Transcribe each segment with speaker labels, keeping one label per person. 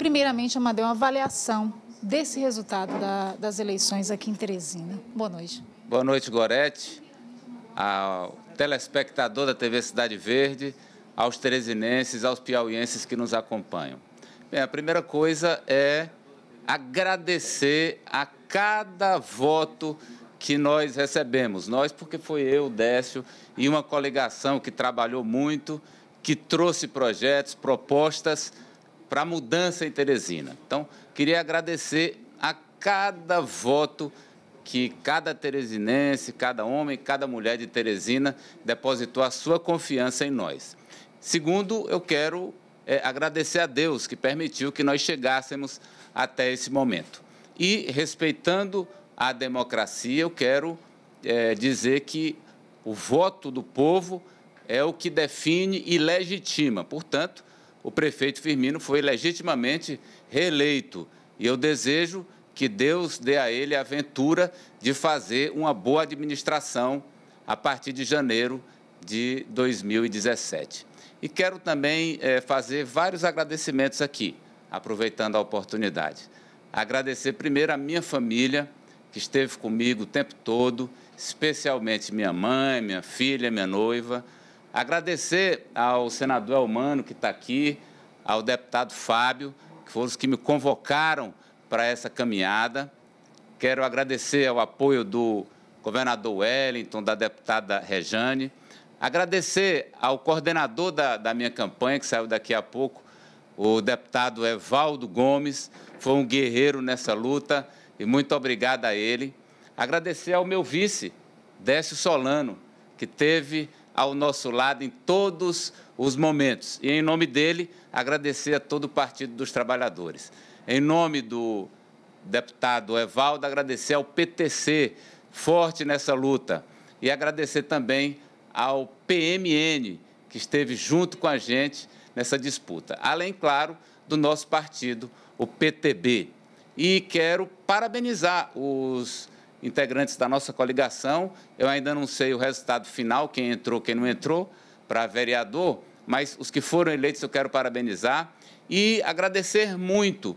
Speaker 1: primeiramente, Amadeu, uma avaliação desse resultado da, das eleições aqui em Teresina. Boa noite. Boa noite, Gorete, ao telespectador da TV Cidade Verde, aos teresinenses, aos piauienses que nos acompanham. Bem, a primeira coisa é agradecer a cada voto que nós recebemos. Nós, porque foi eu, Décio, e uma coligação que trabalhou muito, que trouxe projetos, propostas para a mudança em Teresina. Então, queria agradecer a cada voto que cada teresinense, cada homem, cada mulher de Teresina depositou a sua confiança em nós. Segundo, eu quero é, agradecer a Deus que permitiu que nós chegássemos até esse momento. E, respeitando a democracia, eu quero é, dizer que o voto do povo é o que define e legitima. Portanto, o prefeito Firmino foi legitimamente reeleito. E eu desejo que Deus dê a ele a aventura de fazer uma boa administração a partir de janeiro de 2017. E quero também é, fazer vários agradecimentos aqui, aproveitando a oportunidade. Agradecer primeiro a minha família, que esteve comigo o tempo todo, especialmente minha mãe, minha filha, minha noiva Agradecer ao senador Elmano, que está aqui, ao deputado Fábio, que foram os que me convocaram para essa caminhada. Quero agradecer ao apoio do governador Wellington, da deputada Rejane. Agradecer ao coordenador da, da minha campanha, que saiu daqui a pouco, o deputado Evaldo Gomes, foi um guerreiro nessa luta e muito obrigado a ele. Agradecer ao meu vice, Décio Solano, que teve ao nosso lado em todos os momentos. E em nome dele, agradecer a todo o Partido dos Trabalhadores. Em nome do deputado Evaldo, agradecer ao PTC, forte nessa luta. E agradecer também ao PMN, que esteve junto com a gente nessa disputa. Além, claro, do nosso partido, o PTB. E quero parabenizar os integrantes da nossa coligação. Eu ainda não sei o resultado final, quem entrou, quem não entrou, para vereador, mas os que foram eleitos eu quero parabenizar e agradecer muito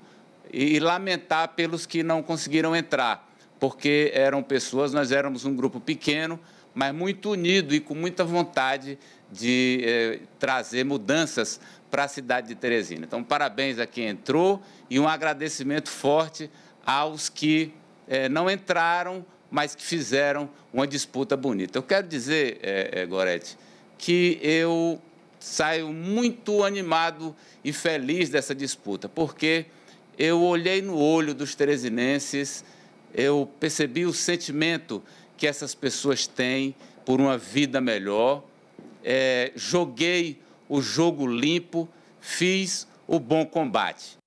Speaker 1: e lamentar pelos que não conseguiram entrar, porque eram pessoas, nós éramos um grupo pequeno, mas muito unido e com muita vontade de eh, trazer mudanças para a cidade de Teresina. Então, parabéns a quem entrou e um agradecimento forte aos que é, não entraram, mas que fizeram uma disputa bonita. Eu quero dizer, é, é Gorete, que eu saio muito animado e feliz dessa disputa, porque eu olhei no olho dos teresinenses, eu percebi o sentimento que essas pessoas têm por uma vida melhor, é, joguei o jogo limpo, fiz o bom combate.